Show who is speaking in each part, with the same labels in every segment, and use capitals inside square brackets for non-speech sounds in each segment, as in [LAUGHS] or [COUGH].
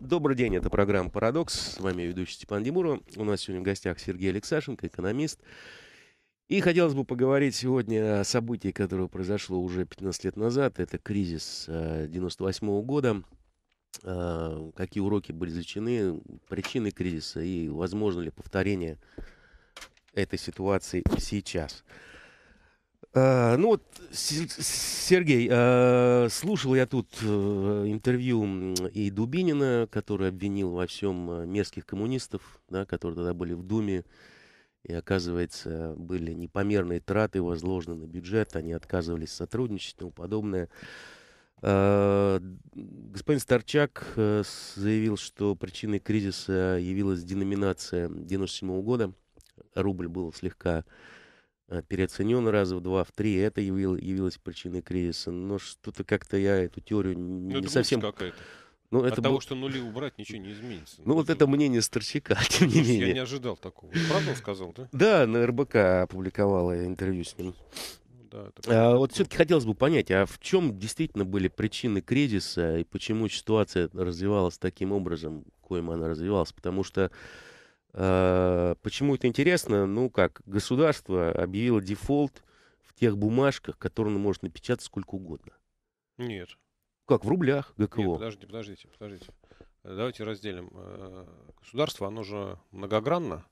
Speaker 1: Добрый день, это программа «Парадокс». С вами ведущий Степан Демуров. У нас сегодня в гостях Сергей Алексашенко, экономист. И хотелось бы поговорить сегодня о событии, которое произошло уже 15 лет назад. Это кризис 98 э, -го года. Э, какие уроки были изучены? причины кризиса и возможно ли повторение этой ситуации сейчас. Э, ну вот, Сергей, э, слушал я тут э, интервью и Дубинина, который обвинил во всем мерзких коммунистов, да, которые тогда были в Думе, и, оказывается, были непомерные траты возложены на бюджет, они отказывались сотрудничать и тому подобное. Господин Старчак заявил, что причиной кризиса явилась деноминация 1997 года. Рубль был слегка Э, переоценен раза в два, в три. Это явил, явилось причиной кризиса. Но что-то как-то я эту теорию ну, не совсем... какая-то. Ну, это От был... того, что нули
Speaker 2: убрать, ничего не изменится.
Speaker 1: Ну, ну вот это мнение Старчака, [LAUGHS] тем не менее. Я не ожидал такого. Правда сказал, да? Да, на РБК опубликовала интервью с ним. Ну да, а, вот все-таки хотелось бы понять, а в чем действительно были причины кризиса и почему ситуация развивалась таким образом, коим она развивалась? Потому что а, почему это интересно? Ну как, государство объявило дефолт в тех бумажках, которые оно может напечатать сколько угодно.
Speaker 2: Нет. Как, в рублях ГКО? Нет, подождите, подождите, подождите. Э, давайте разделим. Э, государство, оно же многогранно.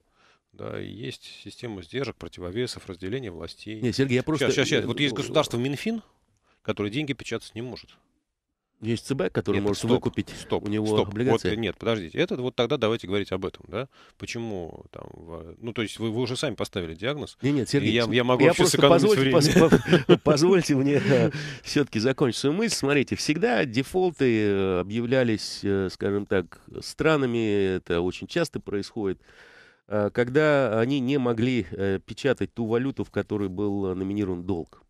Speaker 2: Да, и есть система сдержек, противовесов, разделения властей. Нет, Сергей, я просто... Сейчас, сейчас, сейчас. Вот есть э, государство Минфин, который деньги печатать не может.
Speaker 1: Есть ЦБ, который нет, может стоп, выкупить стоп, у него стоп. облигации. Вот, э, нет,
Speaker 2: подождите. Это вот тогда давайте говорить об этом, да? Почему там... Ну, то есть вы, вы уже сами поставили диагноз. Нет, нет, Сергей, я, я могу я просто позвольте, [LAUGHS] пос,
Speaker 1: позвольте мне э, все-таки закончить свою мысль. Смотрите, всегда дефолты э, объявлялись, скажем так, странами. Это очень часто происходит а, когда они не могли печатать ту валюту, в которой был номинирован долг.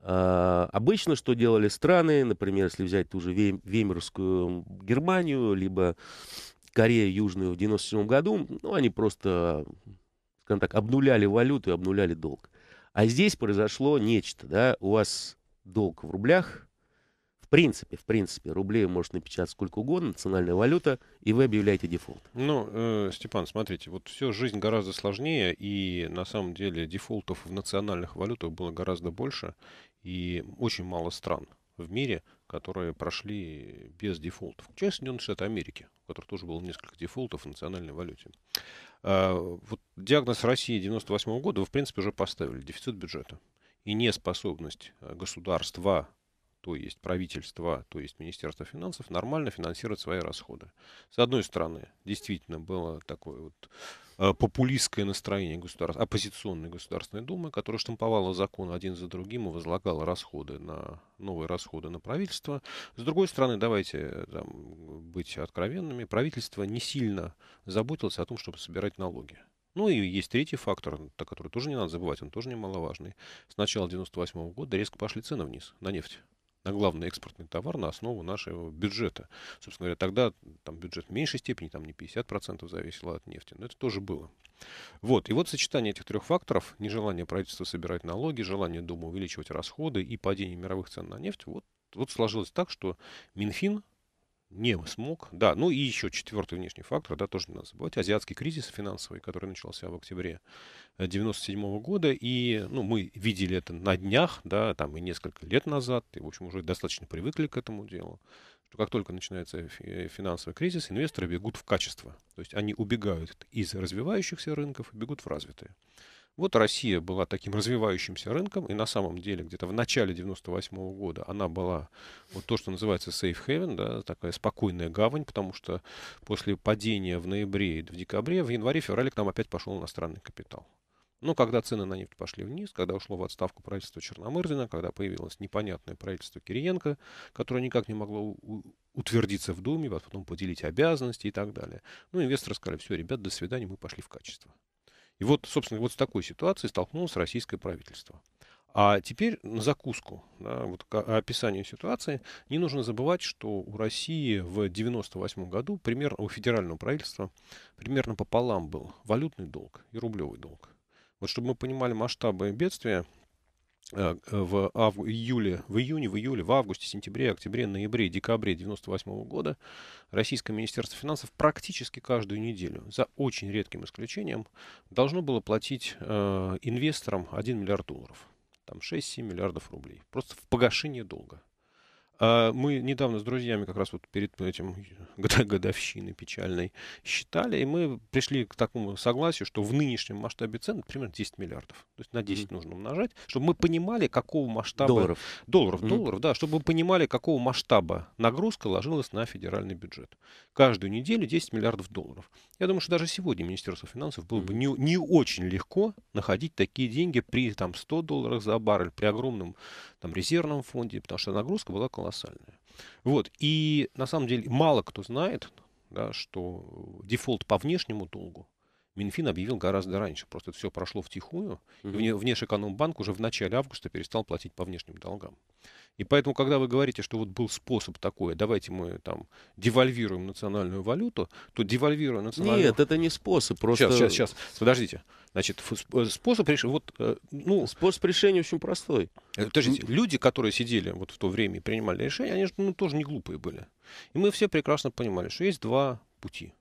Speaker 1: А, обычно что делали страны, например, если взять ту же Веймерскую Германию, либо Корею Южную в 97 году, ну, они просто, скажем так, обнуляли валюту и обнуляли долг. А здесь произошло нечто, да, у вас долг в рублях, в принципе, в принципе, рублей может напечатать сколько угодно, национальная валюта, и вы объявляете дефолт.
Speaker 2: Ну, э, Степан, смотрите, вот все жизнь гораздо сложнее, и на самом деле дефолтов в национальных валютах было гораздо больше, и очень мало стран в мире, которые прошли без дефолтов. Включая Соединенные Штаты Америки, у которых тоже было несколько дефолтов в национальной валюте. А, вот диагноз России 1998 -го года вы, в принципе, уже поставили. Дефицит бюджета и неспособность государства то есть правительство, то есть Министерство финансов, нормально финансировать свои расходы. С одной стороны, действительно было такое вот э, популистское настроение государ... оппозиционной Государственной Думы, которая штамповала законы один за другим и возлагала расходы на новые расходы на правительство. С другой стороны, давайте э, там, быть откровенными, правительство не сильно заботилось о том, чтобы собирать налоги. Ну и есть третий фактор, который тоже не надо забывать, он тоже немаловажный. С начала 1998 года резко пошли цены вниз на нефть на главный экспортный товар, на основу нашего бюджета. Собственно говоря, тогда там бюджет в меньшей степени, там не 50% зависело от нефти, но это тоже было. Вот. И вот сочетание этих трех факторов, нежелание правительства собирать налоги, желание Думы увеличивать расходы и падение мировых цен на нефть, вот, вот сложилось так, что Минфин не смог. Да, ну и еще четвертый внешний фактор, да, тоже не надо забывать. Азиатский кризис финансовый, который начался в октябре 1997 э, -го года. И, ну, мы видели это на днях, да, там и несколько лет назад. И, в общем, уже достаточно привыкли к этому делу. Что как только начинается э, финансовый кризис, инвесторы бегут в качество. То есть они убегают из развивающихся рынков и бегут в развитые. Вот Россия была таким развивающимся рынком, и на самом деле где-то в начале 98 года она была вот то, что называется safe haven, да, такая спокойная гавань, потому что после падения в ноябре и в декабре, в январе-феврале к нам опять пошел иностранный капитал. Но когда цены на нефть пошли вниз, когда ушло в отставку правительство Черномырдина, когда появилось непонятное правительство Кириенко, которое никак не могло утвердиться в Думе, а потом поделить обязанности и так далее. Ну, инвесторы сказали, все, ребят, до свидания, мы пошли в качество. И вот, собственно, вот с такой ситуацией столкнулось российское правительство. А теперь на закуску, да, вот к описанию ситуации, не нужно забывать, что у России в 1998 году примерно, у федерального правительства примерно пополам был валютный долг и рублевый долг. Вот чтобы мы понимали масштабы бедствия, Э, в авгу... июле, в июне, в июле, в августе, сентябре, октябре, ноябре, декабре 1998 года Российское Министерство финансов практически каждую неделю, за очень редким исключением, должно было платить э, инвесторам 1 миллиард долларов. Там 6-7 миллиардов рублей. Просто в погашение долга. А мы недавно с друзьями как раз вот перед этим [LAUGHS] годовщиной печальной считали, и мы пришли к такому согласию, что в нынешнем масштабе цен примерно 10 миллиардов. То есть на 10 mm-hmm. нужно умножать, чтобы мы понимали, какого масштаба... Долларов. Долларов, mm-hmm. долларов, да, чтобы мы понимали, какого масштаба нагрузка ложилась на федеральный бюджет. Каждую неделю 10 миллиардов долларов. Я думаю, что даже сегодня Министерство финансов было mm-hmm. бы не, не очень легко находить такие деньги при там, 100 долларах за баррель, при огромном там, резервном фонде, потому что нагрузка была колоссальная. Вот. И на самом деле мало кто знает, да, что дефолт по внешнему долгу Минфин объявил гораздо раньше. Просто это все прошло втихую. Угу. И Внешэкономбанк уже в начале августа перестал платить по внешним долгам. И поэтому, когда вы говорите, что вот был способ такой, а давайте мы там девальвируем национальную валюту, то девальвируя национальную... Нет, это не способ, просто... Сейчас, сейчас, сейчас, подождите. Значит, способ решения... Вот, э, ну... Способ решения очень простой. Э, подождите, люди, которые сидели вот в то время и принимали решения, они же ну, тоже не глупые были. И мы все прекрасно понимали, что есть два пути.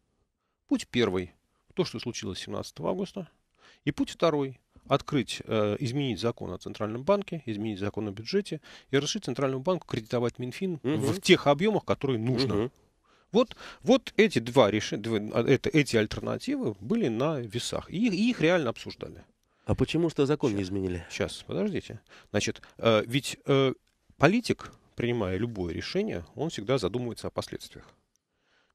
Speaker 2: Путь первый — то, что случилось 17 августа. И путь второй открыть, э, изменить закон о Центральном банке, изменить закон о бюджете и разрешить Центральному банку кредитовать Минфин угу. Uh в тех объемах, которые нужно. Угу. Вот, вот эти два решения, а, это, эти альтернативы были на весах. И их, и их реально обсуждали. А почему что закон сейчас, не изменили? Сейчас, подождите. Значит, э, ведь э, политик, принимая любое решение, он всегда задумывается о последствиях.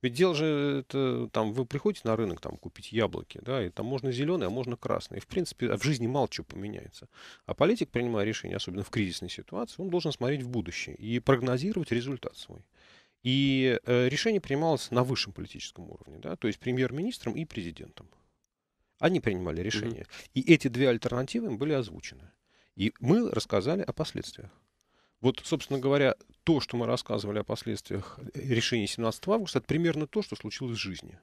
Speaker 2: Ведь дело же, э, это, там, вы приходите на рынок там, купить яблоки, да, и там можно зеленые, а можно красные. И, в принципе, в жизни мало чего поменяется. А политик, принимая решение, особенно в кризисной ситуации, он должен смотреть в будущее и прогнозировать результат свой. И э, решение принималось на высшем политическом уровне, да, то есть премьер-министром и президентом. Они принимали решение. Mm-hmm. И эти две альтернативы им были озвучены. И мы рассказали о последствиях. Вот, собственно говоря, то, что мы рассказывали о последствиях решения 17 августа, это примерно то, что случилось в жизни.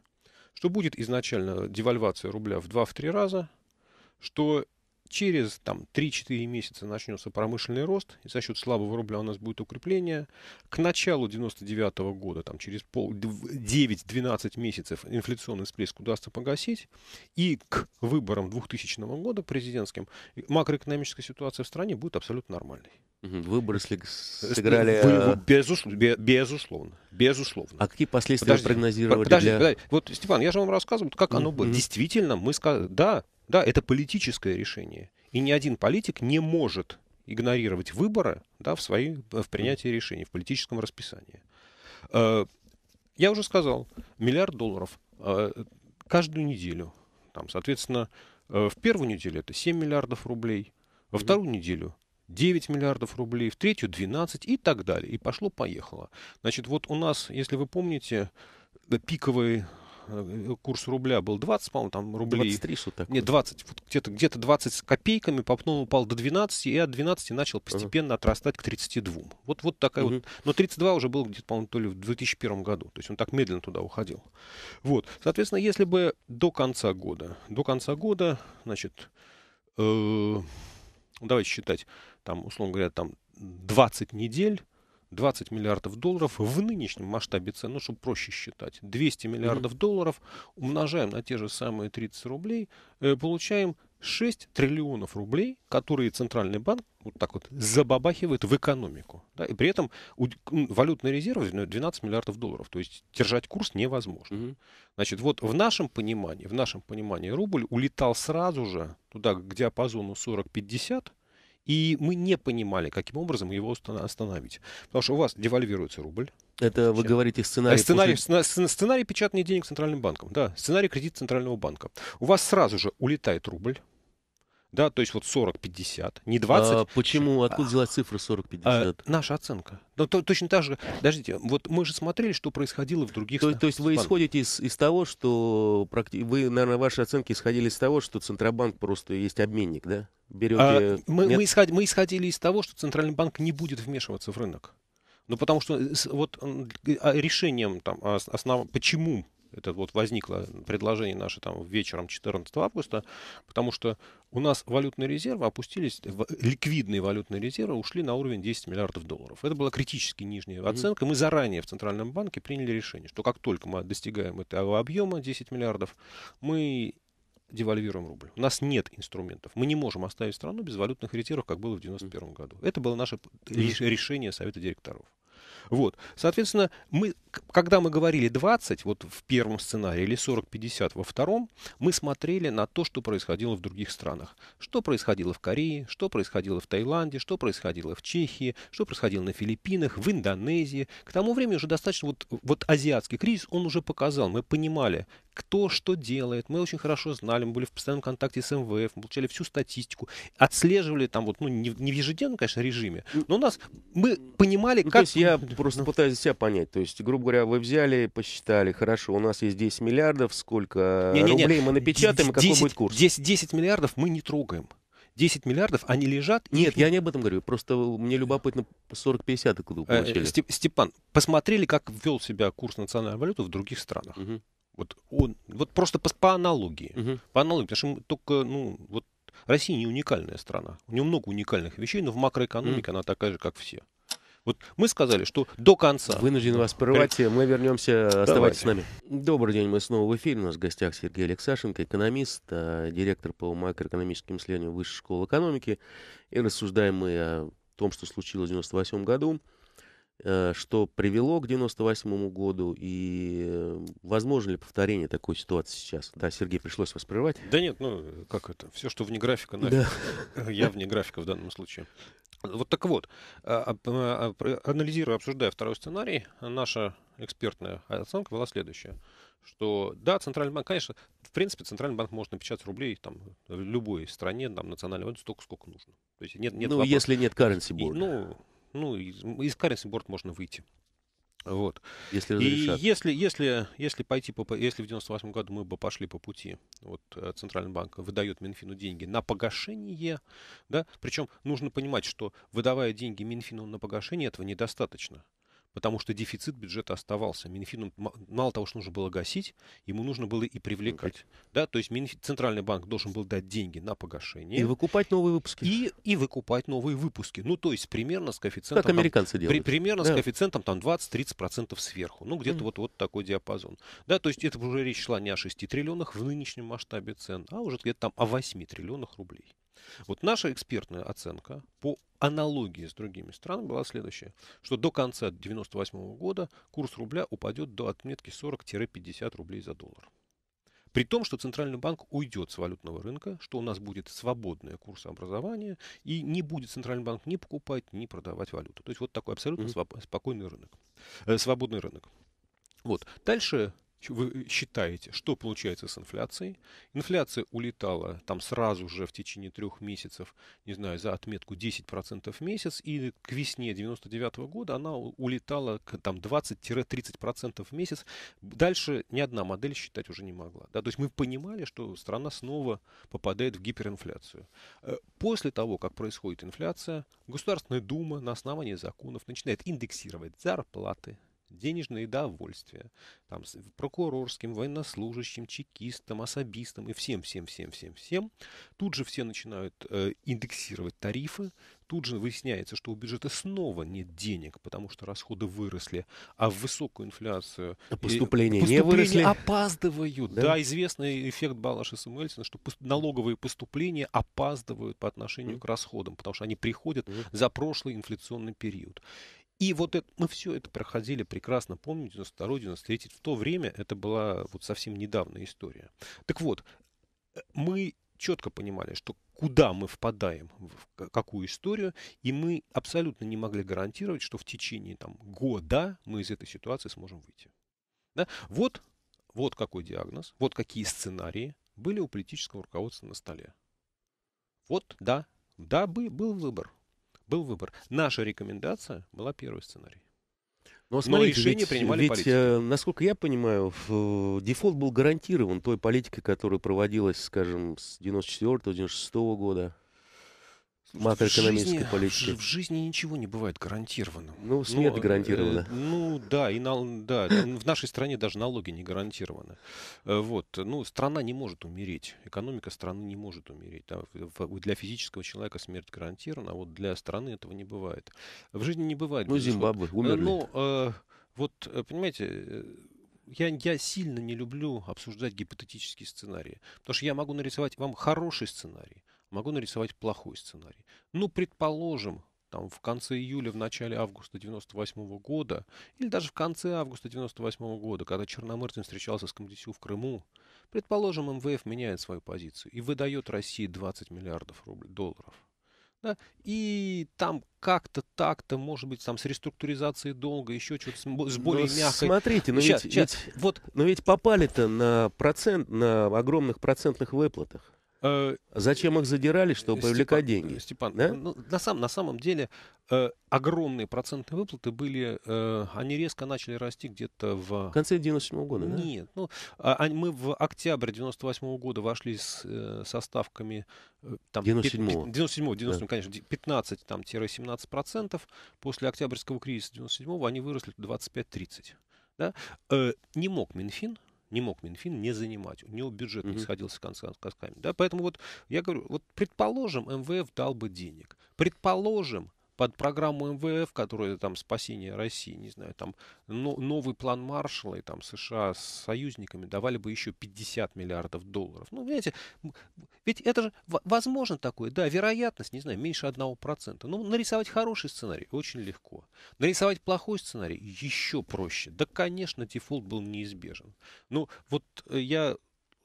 Speaker 2: Что будет изначально девальвация рубля в 2-3 раза, что через там, 3-4 месяца начнется промышленный рост, и за счет слабого рубля у нас будет укрепление. К началу 99 -го года, там, через пол, 9-12 месяцев инфляционный всплеск удастся погасить, и к выборам 2000 года президентским макроэкономическая ситуация в стране будет абсолютно нормальной. Выборы э, сыграли... вы, э, безусловно, безусловно. Безусловно. А какие последствия подожди, прогнозировали подожди, для... Подожди, вот, Степан, я же вам рассказывал, как mm-hmm. оно было. Действительно, мы сказали... Да, да, это политическое решение. И ни один политик не может игнорировать выборы да, в, свои, в принятии решений, в политическом расписании. Э, я уже сказал, миллиард долларов э, каждую неделю. Там, соответственно, э, в первую неделю это 7 миллиардов рублей, во вторую неделю 9 миллиардов рублей, в третью 12 и так далее. И пошло-поехало. Значит, вот у нас, если вы помните, пиковый Э, курс рубля был 20, по-моему, там рублей. 23 что такое. Нет, 20, вот где-то где 20 с копейками, потом упал до 12, и от 12 начал постепенно uh-huh. отрастать к 32. Вот, вот такая uh-huh. вот. Но 32 уже был где-то, по-моему, то ли в 2001 году. То есть он так медленно туда уходил. Вот. Соответственно, если бы до конца года, до конца года, значит, э, ну, давайте считать, там, условно говоря, там 20 недель, 20 миллиардов долларов в нынешнем масштабе цен, ну, чтобы проще считать, 200 миллиардов mm-hmm. долларов умножаем на те же самые 30 рублей, э, получаем 6 триллионов рублей, которые Центральный банк вот так вот забабахивает в экономику. Да, и при этом у, валютный резерв 12 ну, миллиардов долларов. То есть держать курс невозможно. Угу. Значит, вот в нашем понимании, в нашем понимании рубль улетал сразу же туда к диапазону 40-50, и мы не понимали, каким образом его остановить. Потому что у вас девальвируется рубль.
Speaker 1: Это вы говорите сценарий... Э, сценарий,
Speaker 2: после... сценарий печатания денег центральным банком. Да, сценарий кредит центрального банка. У вас сразу же улетает рубль да, то есть вот 40-50, не 20. А почему? А. Откуда
Speaker 1: взялась цифра 40-50? А,
Speaker 2: наша оценка. Но ну, то, точно так же. Подождите, вот мы же смотрели, что происходило в других... То, то есть вы
Speaker 1: исходите из, из того, что... Вы, наверное, ваши оценки исходили из того, что Центробанк просто
Speaker 2: есть обменник, да? Берете... А, мы, мы, исходили, мы исходили из того, что Центральный банк не будет вмешиваться в рынок. Ну, потому что вот а, решением, там, основ... почему это вот возникло предложение наше там вечером 14 августа, потому что у нас валютные резервы опустились, ликвидные валютные резервы ушли на уровень 10 миллиардов долларов. Это была критически нижняя оценка. Мы заранее в Центральном банке приняли решение, что как только мы достигаем этого объема 10 миллиардов, мы девальвируем рубль. У нас нет инструментов. Мы не можем оставить страну без валютных резервов, как было в 1991 году. Это было наше решение Совета директоров. Вот. Соответственно, мы, когда мы говорили 20 вот в первом сценарии или 40-50 во втором, мы смотрели на то, что происходило в других странах. Что происходило в Корее, что происходило в Таиланде, что происходило в Чехии, что происходило на Филиппинах, в Индонезии. К тому времени уже достаточно вот, вот азиатский кризис, он уже показал, мы понимали, кто что делает. Мы очень хорошо знали, мы были в постоянном контакте с МВФ, мы получали всю статистику, отслеживали там вот, ну, не, не в ежедневном, конечно, режиме, ну, но у нас, мы ну, понимали, ну, как... То есть я [LAUGHS] просто пытаюсь себя понять, то есть, грубо говоря, вы взяли, посчитали, хорошо,
Speaker 1: у нас есть 10 миллиардов, сколько не, не, не. рублей мы напечатаем, 10, какой будет курс? 10, 10 миллиардов
Speaker 2: мы не трогаем. 10 миллиардов, они лежат... Нет, их... я не об этом говорю. Просто мне э, любопытно, 40-50 откуда получили. Степан, посмотрели, как ввел себя курс национальной валюты в других странах. Угу. Вот, он, вот просто по, по аналогии. Угу. По аналогии, потому что мы только, ну, вот Россия не уникальная страна. У нее много уникальных вещей, но в макроэкономике mm. она такая же, как все. Вот мы сказали, что до конца. Вынужден вас прервать.
Speaker 1: Мы вернемся. Давайте. Оставайтесь с нами. Добрый день. Мы снова в эфире. У нас в гостях Сергей Алексашенко, экономист, э, директор по макроэкономическим исследованиям Высшей школы экономики. И рассуждаем мы о том, что случилось в 1998 году Э, что привело к 98 году и э, возможно ли повторение такой ситуации сейчас? Да, Сергей, пришлось вас прервать.
Speaker 2: Да нет, ну как это? Все, что вне графика, нафиг. Да. [LAUGHS] Я вне графика в данном случае. Вот так вот, а, а, а, анализируя, обсуждая второй сценарий, наша экспертная оценка была следующая, что да, Центральный банк, конечно, в принципе, Центральный банк может напечатать рублей там, в любой стране, там, национальной валюте столько, сколько нужно. То есть нет, нет ну, вопроса. если нет currency board. И, ну, ну, из, из currency board можно выйти. Вот. Если И если, если, если пойти по, если в 98 году мы бы пошли по пути, вот э, Центральный банк выдает Минфину деньги на погашение, да, причем нужно понимать, что выдавая деньги Минфину на погашение, этого недостаточно потому что дефицит бюджета оставался. Минфину мало того, что нужно было гасить, ему нужно было и привлекать. Да, то есть Минфин, Центральный банк должен был дать деньги на погашение. И выкупать новые выпуски. И, и выкупать новые выпуски. Ну, то есть примерно с коэффициентом... Как американцы там, делают. При, примерно да. с коэффициентом там 20-30% сверху. Ну, где-то mm. вот, вот такой диапазон. Да, то есть это уже речь шла не о 6 триллионах в нынешнем масштабе цен, а уже где-то там о 8 триллионах рублей. Вот наша экспертная оценка по аналогии с другими странами была следующая, что до конца 1998 года курс рубля упадет до отметки 40-50 рублей за доллар. При том, что Центральный банк уйдет с валютного рынка, что у нас будет свободное курсообразование, и не будет Центральный банк ни покупать, ни продавать валюту. То есть вот такой абсолютно mm-hmm. спокойный рынок. Э, свободный рынок. Вот. Дальше вы э, считаете, что получается с инфляцией. Инфляция улетала там сразу же в течение трех месяцев, не знаю, за отметку 10% в месяц, и к весне 99 -го года она улетала к там 20-30% в месяц. Дальше ни одна модель считать уже не могла. Да? То есть мы понимали, что страна снова попадает в гиперинфляцию. Э, после того, как происходит инфляция, Государственная Дума на основании законов начинает индексировать зарплаты, денежные довольствия там, прокурорским, военнослужащим, чекистам, особистам и всем-всем-всем-всем-всем. Тут же все начинают э, индексировать тарифы, тут же выясняется, что у бюджета снова нет денег, потому что расходы выросли, а в высокую инфляцию а поступления, не выросли. опаздывают. Да? да, известный эффект Балаша Самуэльсона, что налоговые поступления опаздывают по отношению mm к расходам, потому что они приходят mm за прошлый инфляционный период. И вот это, мы все это проходили прекрасно, помню, 92 93 В то время это была вот совсем недавняя история. Так вот, э, мы четко понимали, что куда мы впадаем, в какую историю, и мы абсолютно не могли гарантировать, что в течение там, года мы из этой ситуации сможем выйти. Да? Вот, вот какой диагноз, вот какие сценарии были у политического руководства на столе. Вот, да, да, был выбор был выбор. Наша рекомендация была первый сценарий. Ну, а Но, смотрите, Но решение ведь, принимали ведь, политики. Э,
Speaker 1: насколько я понимаю, в, э, дефолт был гарантирован той политикой, которая проводилась, скажем, с 94-96
Speaker 2: года макроэкономической жизни, политики. В жизни ничего не бывает гарантированным. Ну, смерть ну, гарантирована. Э, ну, да, и на, да, в нашей стране даже налоги не гарантированы. Э, вот, ну, страна не может умереть, экономика страны не может умереть. Да. Для физического человека смерть гарантирована, а вот для страны этого не бывает. В жизни не бывает. Ну, Зимбабве э, умерли. Ну, э, вот, э, понимаете, я, я сильно не люблю обсуждать гипотетические сценарии, потому что я могу нарисовать вам хороший сценарий, могу нарисовать плохой сценарий. Ну, предположим, там в конце июля, в начале августа 98 года, или даже в конце августа 98 года, когда Черномырдин встречался с Камдисю в Крыму, предположим, МВФ меняет свою позицию и выдает России 20 миллиардов рублей, долларов. Да? И там как-то так-то, может быть, там с реструктуризацией долга, еще что-то с, с ну, более но мягкой... Смотрите, но, сейчас, ведь, сейчас, ведь, вот... но ведь
Speaker 1: попали-то на, процент, на огромных процентных выплатах. Э, Зачем их задирали, чтобы Степан, привлекать деньги?
Speaker 2: Степан, да? ну, на, сам, на самом деле э, огромные процентные выплаты были, э, они резко начали расти где-то в... В конце
Speaker 1: 97 -го года, Нет, да? Нет,
Speaker 2: ну, а, мы в октябре 98 -го года вошли с, э, со ставками... Э, там, 97-го. 97-го, 97 да. конечно, 15 17 процентов. После октябрьского кризиса 97-го они выросли 25-30. Да? Э, не мог Минфин не мог Минфин не занимать. У него бюджет угу. не сходился концами, концами. Да? Поэтому вот я говорю, вот предположим, МВФ дал бы денег. Предположим, под программу МВФ, которая там спасение России, не знаю, там но, новый план Маршалла и там США с союзниками давали бы еще 50 миллиардов долларов. Ну, понимаете, ведь это же возможно такое, да, вероятность, не знаю, меньше 1%. но нарисовать хороший сценарий очень легко. Нарисовать плохой сценарий еще проще. Да, конечно, дефолт был неизбежен. Ну, вот э, я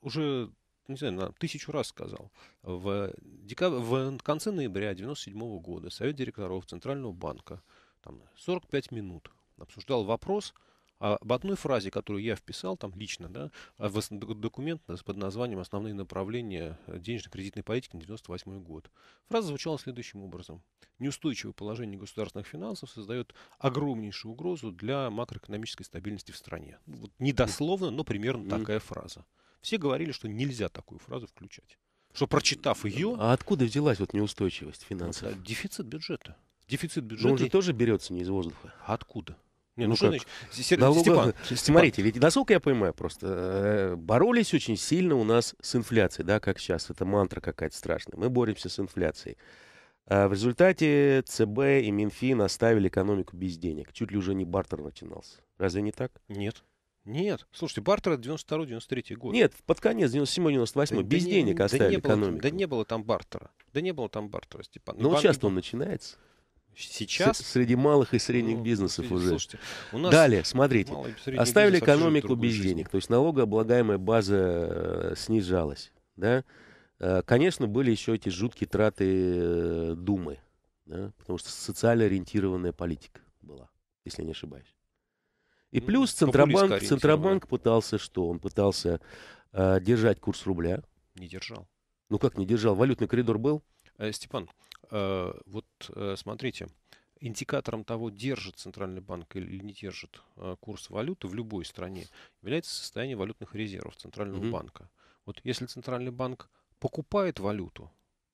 Speaker 2: уже не знаю, на тысячу раз сказал. В, декаб... в конце ноября 97 года Совет директоров Центрального банка там, 45 минут обсуждал вопрос об одной фразе, которую я вписал там лично, да, а в документ под названием «Основные направления денежно-кредитной политики на 98 год». Фраза звучала следующим образом. Неустойчивое положение государственных финансов создает огромнейшую угрозу для макроэкономической стабильности в стране. Вот недословно, но примерно такая фраза. Все говорили, что нельзя такую фразу включать. Что прочитав ее...
Speaker 1: А откуда взялась вот неустойчивость финансовая? Дефицит бюджета. Дефицит бюджета. Но он же тоже берется не из воздуха. Откуда? Не, ну, ну что как? значит? Налога... Степан, Степан. Смотрите, ведь насколько я понимаю, просто э, боролись очень сильно у нас с инфляцией, да, как сейчас. Это мантра какая-то страшная. Мы боремся с инфляцией. А в результате ЦБ и Минфин оставили экономику без денег. Чуть ли уже не бартер начинался. Разве не так?
Speaker 2: Нет. Нет. Слушайте, бартер это 92-93 год. Нет, под конец 97-98. Да, без да денег не, оставили да не было, экономику. Да не было там бартера. Да не было там бартера, Степан. Но ну, сейчас он
Speaker 1: начинается. Сейчас? С- среди малых и средних ну, бизнесов слушайте, уже. Слушайте, у нас Далее, смотрите. Оставили экономику без жизни. денег. То есть налогооблагаемая база э, снижалась. Да? Э, конечно, были еще эти жуткие траты э, Думы. Да? Потому что социально ориентированная политика была, если я не ошибаюсь. И плюс Центробанк, Центробанк пытался что? Он пытался э, держать курс рубля. Не держал. Ну как не держал? Валютный коридор был?
Speaker 2: Э, Степан, э, вот э, смотрите, индикатором того, держит Центральный банк или не держит э, курс валюты в любой стране, является состояние валютных резервов Центрального mm-hmm. банка. Вот если Центральный банк покупает валюту,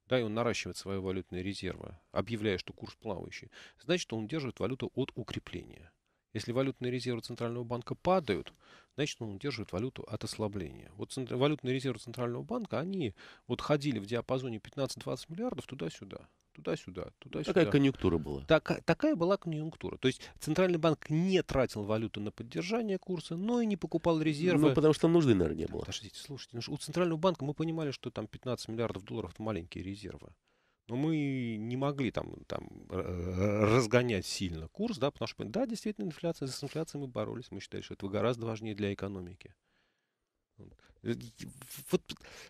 Speaker 2: да, и он наращивает свои валютные резервы, объявляя, что курс плавающий, значит, он держит валюту от укрепления. Если валютные резервы Центрального банка падают, значит он удерживает валюту от ослабления. Вот валютные резервы Центрального банка, они вот ходили в диапазоне 15-20 миллиардов туда-сюда. Туда-сюда, туда-сюда. Такая конъюнктура была. Так, такая была конъюнктура. То есть Центральный банк не тратил валюту на поддержание курса, но и не покупал резервы. Ну, потому
Speaker 1: что там нужды, наверное, не было. Подождите,
Speaker 2: слушайте, ну, у Центрального банка мы понимали, что там 15 миллиардов долларов это маленькие резервы. Но мы не могли там, там э, разгонять сильно курс, да, потому что, да, действительно, инфляция, с инфляцией мы боролись, мы считали, что это гораздо важнее для экономики. Вот э,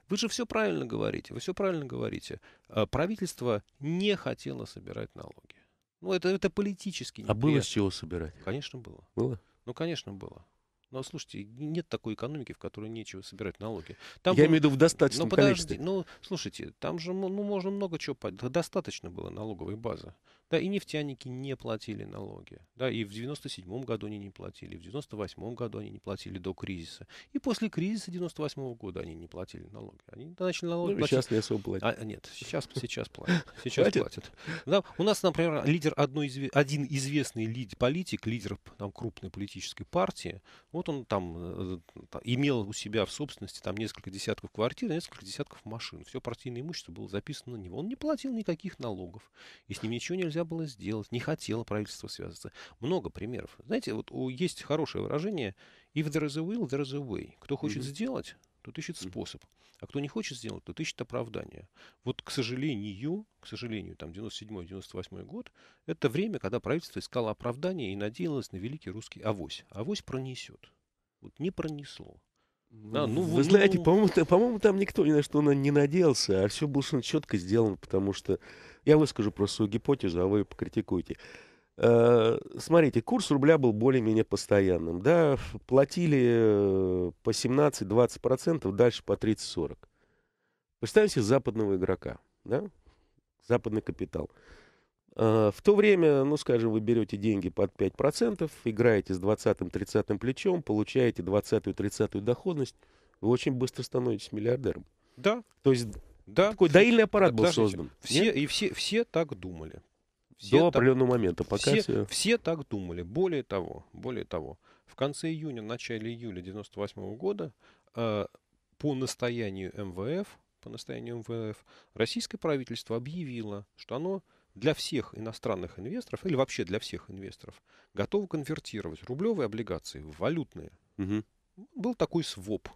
Speaker 2: вы же все правильно говорите, вы все правильно говорите. А правительство не хотело собирать налоги. Ну, это, это политически неприятно. А было с чего собирать? Конечно, было. Было? Ну, конечно, было. Ну, а слушайте, нет такой экономики, в которой нечего собирать налоги. Там Я был... имею в виду в достаточном ну, подожди, количестве. Ну, слушайте, там же ну, можно много чего... Достаточно было налоговой базы. Да, и нефтяники не платили налоги. Да, и в 97 году они не платили, в 98 году они не платили до кризиса. И после кризиса 98 -го года они не платили налоги. Они начали налоги ну, платить. сейчас не особо платят. А, нет, сейчас, сейчас платят. Сейчас платят. платят. Да, у нас, например, лидер одной изв... один известный лид... политик, лидер там, крупной политической партии, вот он там э, э, э, имел у себя в собственности там несколько десятков квартир, несколько десятков машин. Все партийное имущество было записано на него. Он не платил никаких налогов. И с ним ничего нельзя нельзя было сделать, не хотело правительство связываться. Много примеров. Знаете, вот у, есть хорошее выражение «if there is a will, there is a way». Кто хочет mm-hmm. сделать, тот ищет способ. А кто не хочет сделать, тот ищет оправдание. Вот, к сожалению, к сожалению, там 97-98 год, это время, когда правительство искало оправдание и надеялось на великий русский авось. Авось пронесет. Вот не пронесло. А, ну, Вы ну, знаете,
Speaker 1: по-моему, по-моему, там никто ни на что не надеялся, а все было совершенно четко сделано, потому что я выскажу просто свою гипотезу, а вы покритикуйте. Э, смотрите, курс рубля был более-менее постоянным. Да, платили э, по 17-20%, дальше по 30-40%. Представьте себе западного игрока, да? западный капитал. Э, в то время, ну, скажем, вы берете деньги под 5%, играете с 20-30 плечом, получаете 20-30
Speaker 2: доходность, вы очень быстро становитесь миллиардером. Да. То есть да. Такой доильный аппарат был создан. Все, и все, все так думали. Все До так, определенного момента, пока все, все... все так думали. Более того, более того, в конце июня, начале июля 98 -го года э, по настоянию МВФ, по настоянию МВФ, российское правительство объявило, что оно для всех иностранных инвесторов, или вообще для всех инвесторов, готово конвертировать рублевые облигации в валютные. Угу. Был такой своп.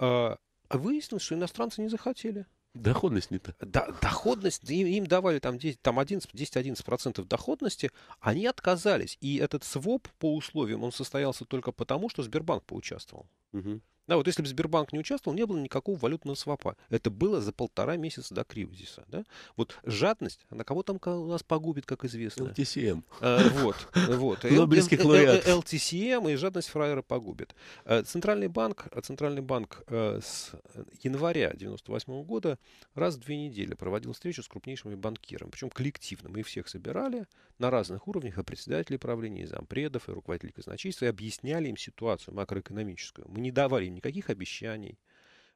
Speaker 2: Э, а выяснилось, что иностранцы не захотели. Доходность не та. Да, доходность, им, им давали там 10-11% там 11, 10-11% доходности, они отказались. И этот своп по условиям, он состоялся только потому, что Сбербанк поучаствовал. Угу. Да, вот если бы Сбербанк не участвовал, не было никакого валютного свопа. Это было за полтора месяца до кризиса. Да? Вот жадность, она кого там у нас погубит, как известно? LTCM. А, э, вот, э, вот. Нобелевских лауреат. ЛТСМ и жадность фраера погубит. Э, центральный банк, Центральный банк с января 98 -го года раз в две недели проводил встречу с крупнейшими банкирами, причем коллективно. Мы всех собирали на разных уровнях, и председателей правления, и зампредов, и руководителей казначейства, и объясняли им ситуацию макроэкономическую. Мы не давали никаких обещаний.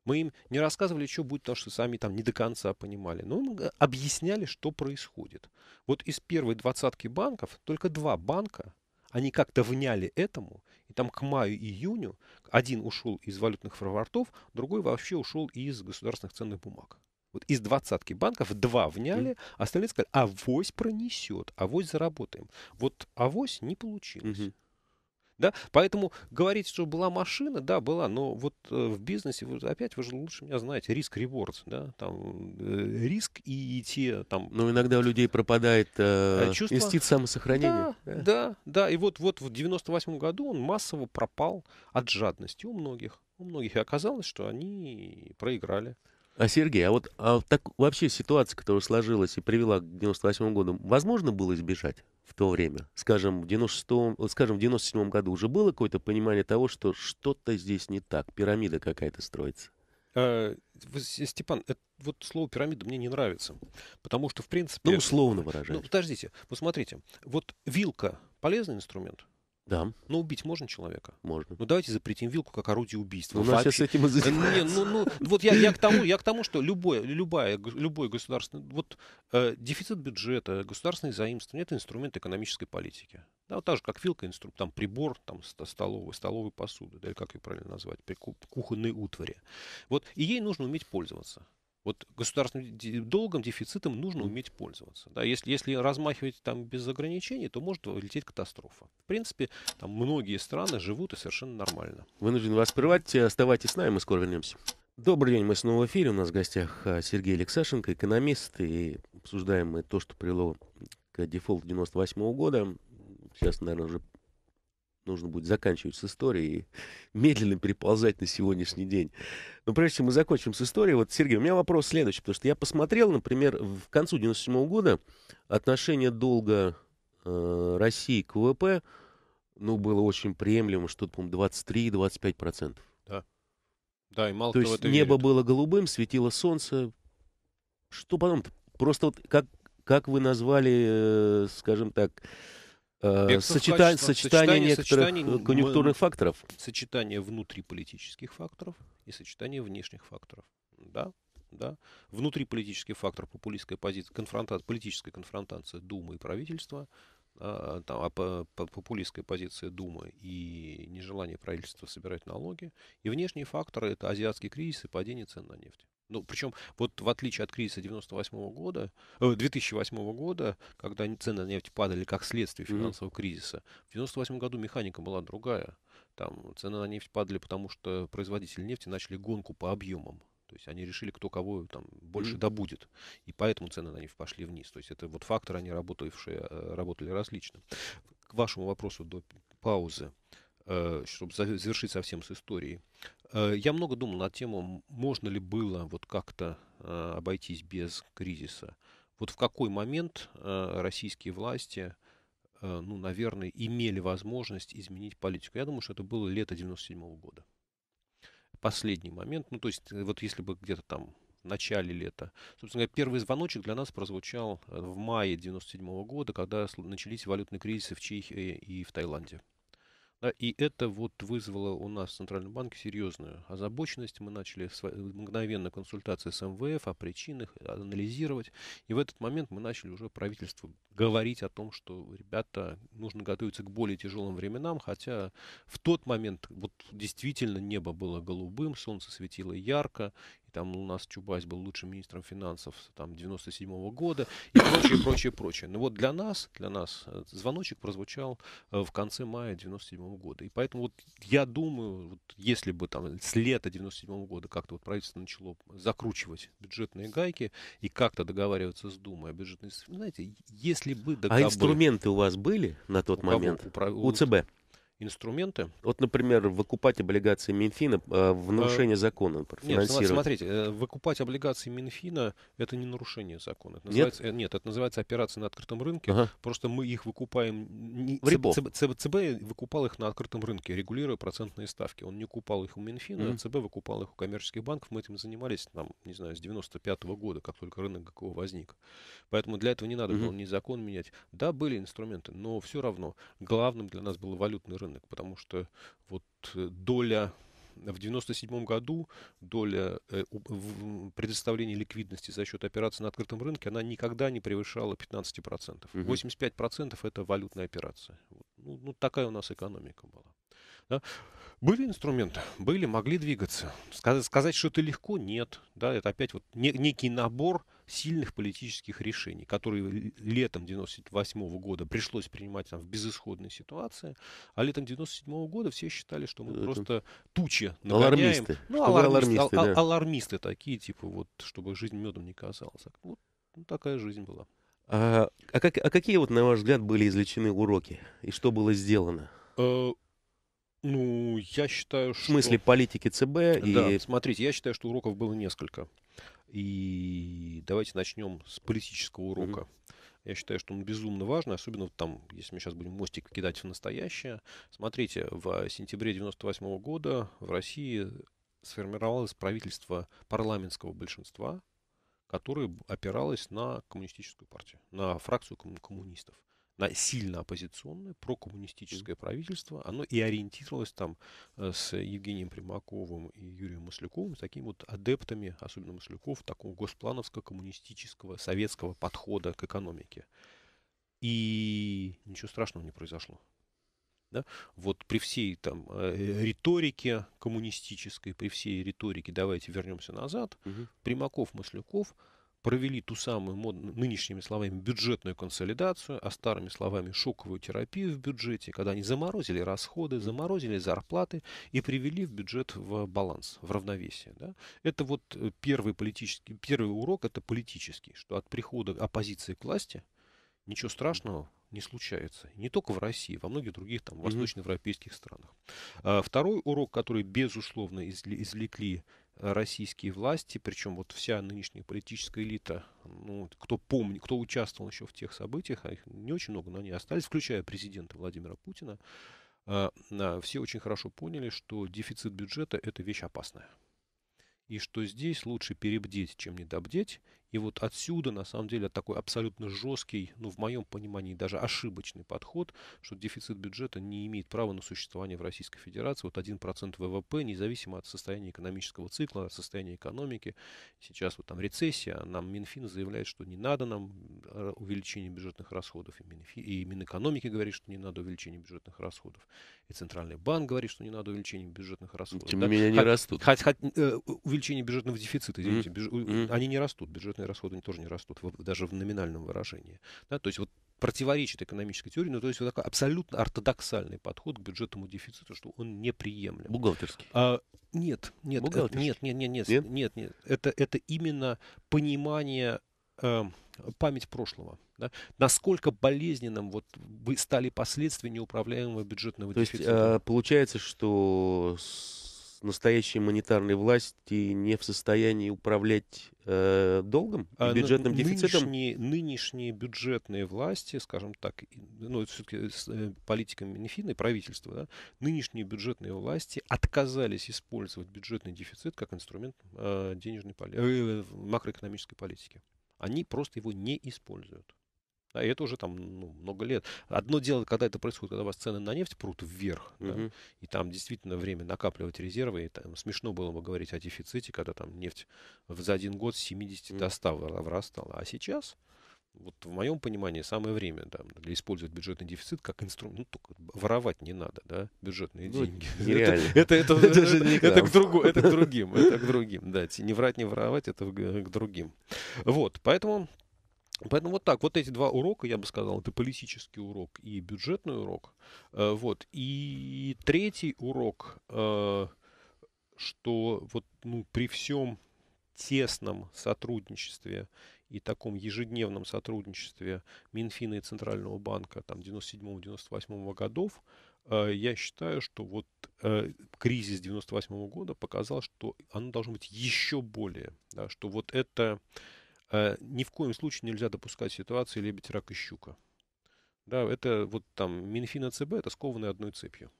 Speaker 2: Мы им не рассказывали, что будет, потому что сами там не до конца понимали. Но мы э, объясняли, что происходит. Вот из первой двадцатки банков только два банка, они как-то вняли этому. И там к маю-июню один ушел из валютных форвардов, другой вообще ушел из государственных ценных бумаг. Вот из двадцатки банков два вняли, остальные сказали, авось пронесет, авось заработаем. Вот авось не получилось. Да? Поэтому говорить, что была машина, да, была, но вот э, в бизнесе, вот опять вы же лучше меня знаете, риск-реворд, да, там э,
Speaker 1: риск и, и те там... Но ну, иногда у людей пропадает э, э, чувство... инстинкт самосохранения. Да, да, да,
Speaker 2: да. и вот, вот в 98 году он массово пропал от жадности у многих. У многих и оказалось, что они проиграли.
Speaker 1: А Сергей, а вот а так вообще ситуация, которая сложилась и привела к 98 году, возможно было избежать? в то время. Скажем, в 96 скажем, в 97 году уже было какое-то понимание того, что что-то здесь не так, пирамида какая-то строится?
Speaker 2: А, Степан, это, вот слово пирамида мне не нравится, потому что, в принципе... Ну, условно выражать. Ну, подождите, посмотрите, вот вилка полезный инструмент? Да. Но ну, убить можно человека? Можно. Ну давайте запретим вилку как орудие убийства. Ну, у нас сейчас этим и занимается. Не, ну, ну, вот я, я, к тому, я к тому, что любое, любая, любой государственный... Вот э, дефицит бюджета, государственные заимствования — это инструмент экономической политики. Да, вот так же, как вилка, инстру, там прибор, там столовый столовая посуда, да, или как ее правильно назвать, кухонные утвари. Вот, и ей нужно уметь пользоваться. Вот государственным долгом, дефицитом нужно уметь пользоваться. Да, если, если размахивать там без ограничений, то может лететь катастрофа. В принципе, там многие страны живут и совершенно нормально. Вынужден вас
Speaker 1: прервать. Э, оставайтесь с нами, мы скоро вернемся. Добрый день, мы снова в эфире. У нас в гостях э, Сергей Алексашенко, экономист. И обсуждаем мы то, что привело к дефолту 98 -го года. Сейчас, наверное, уже нужно будет заканчивать с историей и [LAUGHS] медленно переползать на сегодняшний день. Но прежде чем мы закончим с историей, вот, Сергей, у меня вопрос следующий, потому что я посмотрел, например, в концу 97 года отношение долга э, России к ВВП, ну, было очень приемлемо, что-то, по-моему, 23-25%.
Speaker 2: Да. Да, и мало То есть небо верит.
Speaker 1: было голубым, светило солнце. Что потом? -то? Просто вот как, как вы назвали, э, скажем так,
Speaker 2: Э, сочета... Сочетание, сочетание некоторых сочетание, э, конъюнктурных факторов. Сочетание внутриполитических факторов и сочетание внешних факторов. Да, да. Внутриполитический фактор, популистская позиция, конфронтация, политическая конфронтация Думы и правительства, а, там, а по, по, популистская позиция Думы и нежелание правительства собирать налоги. И внешний фактор это азиатский кризис и падение цен на нефть. Ну, причем, вот в отличие от кризиса 98 -го года, 2008 э, -го года, когда цены на нефть падали как следствие финансового mm-hmm. кризиса, в 98 году механика была другая. Там цены на нефть падали, потому что производители нефти начали гонку по объемам. То есть они решили, кто кого э, там больше mm-hmm. добудет. И поэтому цены на нефть пошли вниз. То есть это вот факторы, они работавшие, э, работали различно. К вашему вопросу до паузы. Э, чтобы завершить совсем с историей. Э, я много думал на тему, можно ли было вот как-то э, обойтись без кризиса. Вот в какой момент российские власти, ну, наверное, имели возможность изменить политику. Я думаю, что это было лето 97 года. Последний момент, ну, то есть, вот если бы где-то там в начале лета. Собственно говоря, первый звоночек для нас прозвучал в мае 97 года, когда начались валютные кризисы в Чехии и в Таиланде. А, и это вот вызвало у нас в Центральном банке серьезную озабоченность. Мы начали мгновенно консультации с МВФ о причинах, э, анализировать. И в этот момент мы начали уже правительству говорить о том, что, ребята, нужно готовиться к более тяжелым временам. Хотя в тот момент вот действительно небо было голубым, солнце светило ярко, там у нас Чубайс был лучшим министром финансов там 97 -го года и прочее, прочее, прочее. Но вот для нас, для нас э, звоночек прозвучал э, в конце мая 97 -го года. И поэтому вот я думаю, вот если бы там с лета 97 -го года как-то вот правительство начало закручивать бюджетные гайки и как-то договариваться с Думой о бюджетной... Знаете, если бы... Договор... А инструменты
Speaker 1: у вас были на тот у момент? У, у ЦБ?
Speaker 2: инструменты.
Speaker 1: Вот, например, выкупать облигации Минфина э, в э, нарушение закона, например, Нет, смотрите,
Speaker 2: э, выкупать облигации Минфина – это не нарушение закона. Это нет? нет, это называется операция на открытом рынке. Ага. Просто мы их выкупаем… Не, в ЦБ, ЦБ, ЦБ, ЦБ выкупал их на открытом рынке, регулируя процентные ставки. Он не купал их у Минфина, mm-hmm. а ЦБ выкупал их у коммерческих банков. Мы этим занимались, там, не знаю, с 95 -го года, как только рынок ГКО возник. Поэтому для этого не надо mm-hmm. было ни закон менять. Да, были инструменты, но все равно главным для нас был валютный рынок рынок, потому что вот э, доля в седьмом году доля э, предоставления ликвидности за счет операций на открытом рынке, она никогда не превышала 15%. Угу. 85% это валютная операция. Ну, ну, такая у нас экономика была. Да? Были инструменты, были, могли двигаться. Сказать, сказать, что это легко, нет. Да, это опять вот не, некий набор сильных политических решений, которые летом 98 -го года пришлось принимать там, в безысходной ситуации, а летом 97 -го года все считали, что мы это просто тучи ну, нагоняем. Алармисты. Ну, чтобы алармисты, алармисты, а, да. алармисты такие, типа, вот, чтобы жизнь медом не казалась. Вот ну, такая жизнь была.
Speaker 1: А, а, как, а какие, вот, на ваш взгляд, были извлечены уроки? И что было сделано?
Speaker 2: Э, ну, я считаю, что... В смысле политики
Speaker 1: ЦБ и...
Speaker 2: смотрите, я считаю, что уроков было несколько. И давайте начнем с политического урока. Угу. Я считаю, что он безумно важный, особенно там, если мы сейчас будем мостик кидать в настоящее. Смотрите, в сентябре 98 года в России сформировалось правительство парламентского большинства, которое опиралось на коммунистическую партию, на фракцию коммунистов на сильно оппозиционное прокоммунистическое правительство. Оно и ориентировалось там э, с Евгением Примаковым и Юрием Масляковым, с такими вот адептами, особенно Масляков, такого госплановско-коммунистического советского подхода к экономике. И ничего страшного не произошло. Да? Вот при всей там э, риторике коммунистической, при всей риторике «давайте вернемся назад», угу. Примаков, Масляков – провели ту самую, мод, нынешними словами, бюджетную консолидацию, а старыми словами, шоковую терапию в бюджете, когда они заморозили расходы, заморозили зарплаты и привели в бюджет в баланс, в равновесие. Да? Это вот э, первый, политический, первый урок, это политический, что от прихода оппозиции к власти ничего страшного не случается. Не только в России, во многих других там, восточноевропейских странах. А второй урок, который, безусловно, извлекли российские власти, причем вот вся нынешняя политическая элита, ну, кто помнит, кто участвовал еще в тех событиях, а их не очень много, но они остались, включая президента Владимира Путина, а, а, все очень хорошо поняли, что дефицит бюджета – это вещь опасная. И что здесь лучше перебдеть, чем недобдеть, и вот отсюда, на самом деле, такой абсолютно жесткий, ну, в моем понимании, даже ошибочный подход, что дефицит бюджета не имеет права на существование в Российской Федерации. Вот 1% ВВП, независимо от состояния экономического цикла, от состояния экономики. Сейчас вот там рецессия, нам Минфин заявляет, что не надо нам э, увеличение бюджетных расходов. И, Минфи, и Минэкономики говорит, что не надо увеличение бюджетных расходов. И Центральный банк говорит, что не надо увеличение бюджетных расходов. Тем не да? менее, они хоть, растут. Хоть, хоть, э, увеличение бюджетного дефицита, извините, mm-hmm. бюж... mm-hmm. они не растут. бюджетные дополнительные расходы они тоже не растут, даже в номинальном выражении. Да, то есть вот противоречит экономической теории, но ну, то есть вот такой абсолютно ортодоксальный подход к бюджетному дефициту, что он неприемлем. Бухгалтерский. А, нет, нет, это, нет, нет, нет, нет, нет, нет, нет. Это, это именно понимание эм, память прошлого. Да? Насколько болезненным вот стали последствия неуправляемого бюджетного то дефицита? То э,
Speaker 1: есть получается, что настоящей монетарной власти не в состоянии управлять э, долгом и а, ну, бюджетным дефицитом?
Speaker 2: Нынешние бюджетные власти, скажем так, ну, это все-таки с э, Минфина и правительства, да, нынешние бюджетные власти отказались использовать бюджетный дефицит как инструмент э, денежной поли- э, макроэкономической политики. Они просто его не используют. А это уже там ну, много лет. Одно дело, когда это происходит, когда у вас цены на нефть прут вверх, угу. да, и там действительно время накапливать резервы. И там смешно было бы говорить о дефиците, когда там нефть за один год с 70 угу. до 100 вырастала. А сейчас, вот в моем понимании, самое время да, для использовать бюджетный дефицит как инструмент. Ну, только воровать не надо, да, бюджетные ну, деньги. [LAUGHS] Это, это, это, [LAUGHS] это, это, это, к другу, это к другим. Это к другим, да. Не врать, не воровать, это к другим. Вот, поэтому Поэтому вот так, вот эти два урока, я бы сказал, это политический урок и бюджетный урок. Э, вот. И третий урок, э, что вот ну, при всем тесном сотрудничестве и таком ежедневном сотрудничестве Минфина и Центрального банка там 97-98 годов, э, я считаю, что вот кризис 98 года показал, что оно должно быть еще более, да, что вот это Э, ни в коем случае нельзя допускать ситуации лебедь, рак и щука. Да, это вот там Минфин и ЦБ, это скованы одной цепью.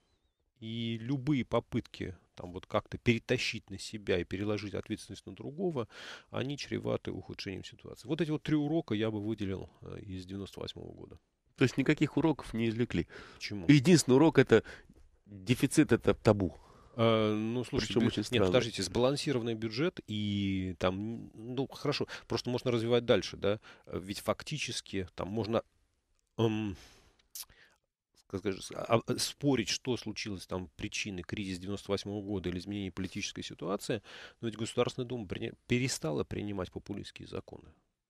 Speaker 2: И любые попытки там вот как-то перетащить на себя и переложить ответственность на другого, они чреваты ухудшением ситуации. Вот эти вот три урока я бы выделил э, из 98 -го года. То есть
Speaker 1: никаких уроков не извлекли. Почему? Единственный урок это дефицит, это табу.
Speaker 2: Э, ну, слушайте, бю... очень Нет, подождите, сбалансированный бюджет и там, ну, хорошо, просто можно развивать дальше, да? Э, ведь фактически там можно... Эм а, а, спорить, что случилось там причины кризис 98 -го года или изменение политической ситуации, но ведь Государственная Дума при... перестала принимать популистские законы.